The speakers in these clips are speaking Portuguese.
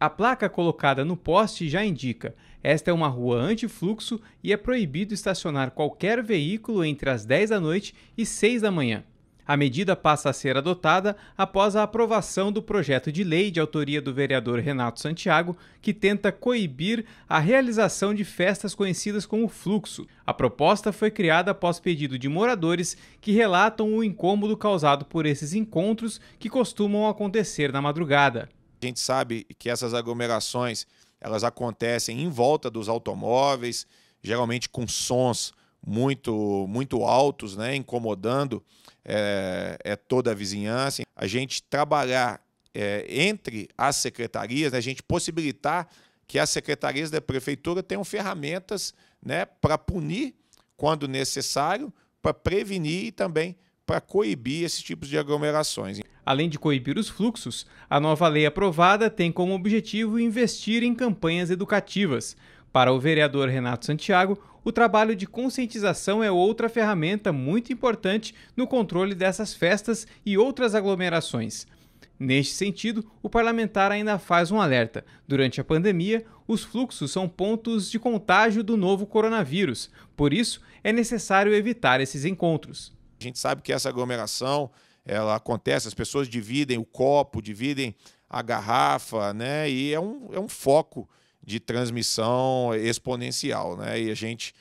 A placa colocada no poste já indica: esta é uma rua antifluxo e é proibido estacionar qualquer veículo entre as 10 da noite e 6 da manhã. A medida passa a ser adotada após a aprovação do projeto de lei de autoria do vereador Renato Santiago, que tenta coibir a realização de festas conhecidas como fluxo. A proposta foi criada após pedido de moradores que relatam o incômodo causado por esses encontros que costumam acontecer na madrugada. A gente sabe que essas aglomerações elas acontecem em volta dos automóveis, geralmente com sons muito muito altos, né, incomodando é, é toda a vizinhança. A gente trabalhar é, entre as secretarias, né, a gente possibilitar que as secretarias da prefeitura tenham ferramentas né, para punir quando necessário, para prevenir e também para coibir esses tipos de aglomerações. Além de coibir os fluxos, a nova lei aprovada tem como objetivo investir em campanhas educativas. Para o vereador Renato Santiago, o trabalho de conscientização é outra ferramenta muito importante no controle dessas festas e outras aglomerações. Neste sentido, o parlamentar ainda faz um alerta. Durante a pandemia, os fluxos são pontos de contágio do novo coronavírus, por isso é necessário evitar esses encontros. A gente sabe que essa aglomeração ela acontece, as pessoas dividem o copo, dividem a garrafa, né? E é um, é um foco de transmissão exponencial, né? E a gente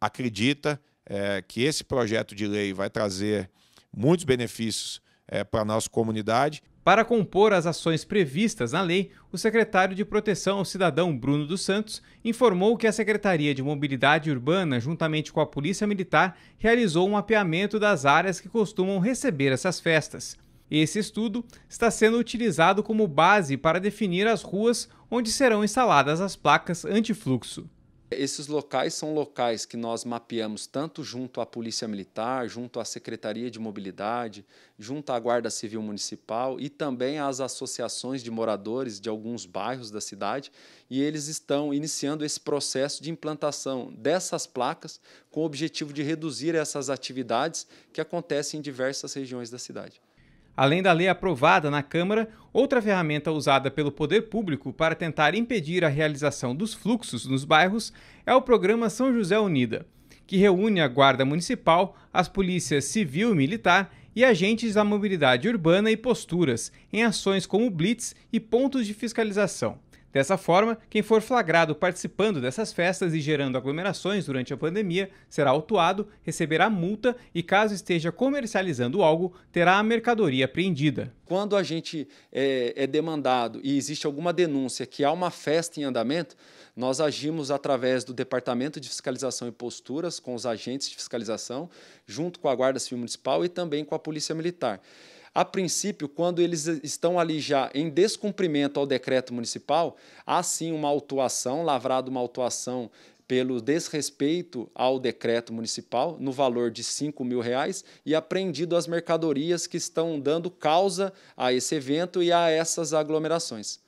acredita é, que esse projeto de lei vai trazer muitos benefícios é, para a nossa comunidade. Para compor as ações previstas na lei, o secretário de Proteção ao Cidadão, Bruno dos Santos, informou que a Secretaria de Mobilidade Urbana, juntamente com a Polícia Militar, realizou um mapeamento das áreas que costumam receber essas festas. Esse estudo está sendo utilizado como base para definir as ruas onde serão instaladas as placas antifluxo. Esses locais são locais que nós mapeamos tanto junto à Polícia Militar, junto à Secretaria de Mobilidade, junto à Guarda Civil Municipal e também às associações de moradores de alguns bairros da cidade. E eles estão iniciando esse processo de implantação dessas placas com o objetivo de reduzir essas atividades que acontecem em diversas regiões da cidade. Além da lei aprovada na Câmara, outra ferramenta usada pelo poder público para tentar impedir a realização dos fluxos nos bairros é o programa São José Unida, que reúne a Guarda Municipal, as polícias civil e militar e agentes da mobilidade urbana e posturas em ações como blitz e pontos de fiscalização. Dessa forma, quem for flagrado participando dessas festas e gerando aglomerações durante a pandemia será autuado, receberá multa e, caso esteja comercializando algo, terá a mercadoria apreendida. Quando a gente é, é demandado e existe alguma denúncia que há uma festa em andamento, nós agimos através do Departamento de Fiscalização e Posturas, com os agentes de fiscalização, junto com a Guarda Civil Municipal e também com a Polícia Militar. A princípio, quando eles estão ali já em descumprimento ao decreto municipal, há sim uma autuação, lavrada uma autuação pelo desrespeito ao decreto municipal no valor de R$ mil reais e apreendido as mercadorias que estão dando causa a esse evento e a essas aglomerações.